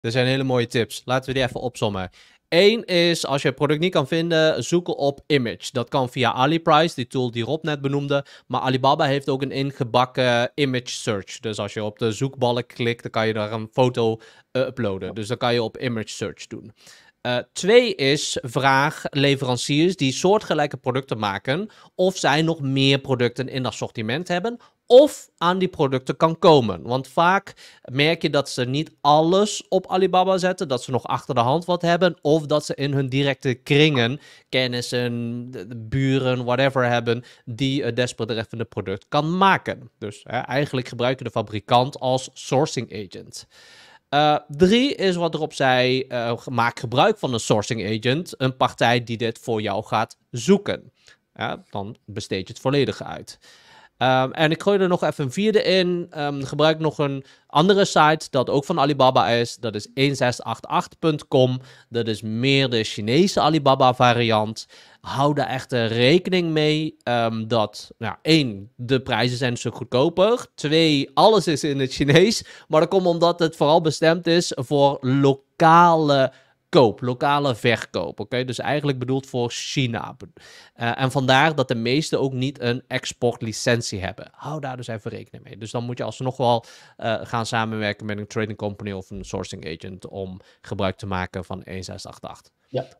Er zijn hele mooie tips. Laten we die even opzommen. Eén is, als je het product niet kan vinden, zoeken op image. Dat kan via AliPrice, die tool die Rob net benoemde. Maar Alibaba heeft ook een ingebakken image search. Dus als je op de zoekbalk klikt, dan kan je daar een foto eh, uploaden. Dus dan kan je op image search doen. Eh, twee is vraag leveranciers die soortgelijke producten maken of zij nog meer producten in assortiment hebben of aan die producten kan komen. Want vaak merk je dat ze niet alles op Alibaba zetten, dat ze nog achter de hand wat hebben, of dat ze in hun directe kringen kennissen, buren, whatever hebben, die het desbetreffende product kan maken. Dus eigenlijk gebruik je de fabrikant als sourcing agent. Uh, drie is wat erop zij, eh, maak gebruik van een sourcing agent, een partij die dit voor jou gaat zoeken. dan besteed je het volledige uit. Ehm, en ik gooi er nog even een vierde in. Ehm, gebruik nog een andere site dat ook van Alibaba is. Dat is 1688.com. Dat is meer de Chinese Alibaba variant. Hou daar echt rekening mee ehm, dat, nou, één, de prijzen zijn zo goedkoper. Twee, alles is in het Chinees. Maar dat komt omdat het vooral bestemd is voor lokale koop, lokale verkoop. Oké, dus eigenlijk bedoeld voor China. Eh, en vandaar dat de meeste ook niet een exportlicentie hebben. Hou daar dus even rekening mee. Dus dan moet je alsnog wel eh, gaan samenwerken met een trading company of een sourcing agent om gebruik te maken van 1688. E ja.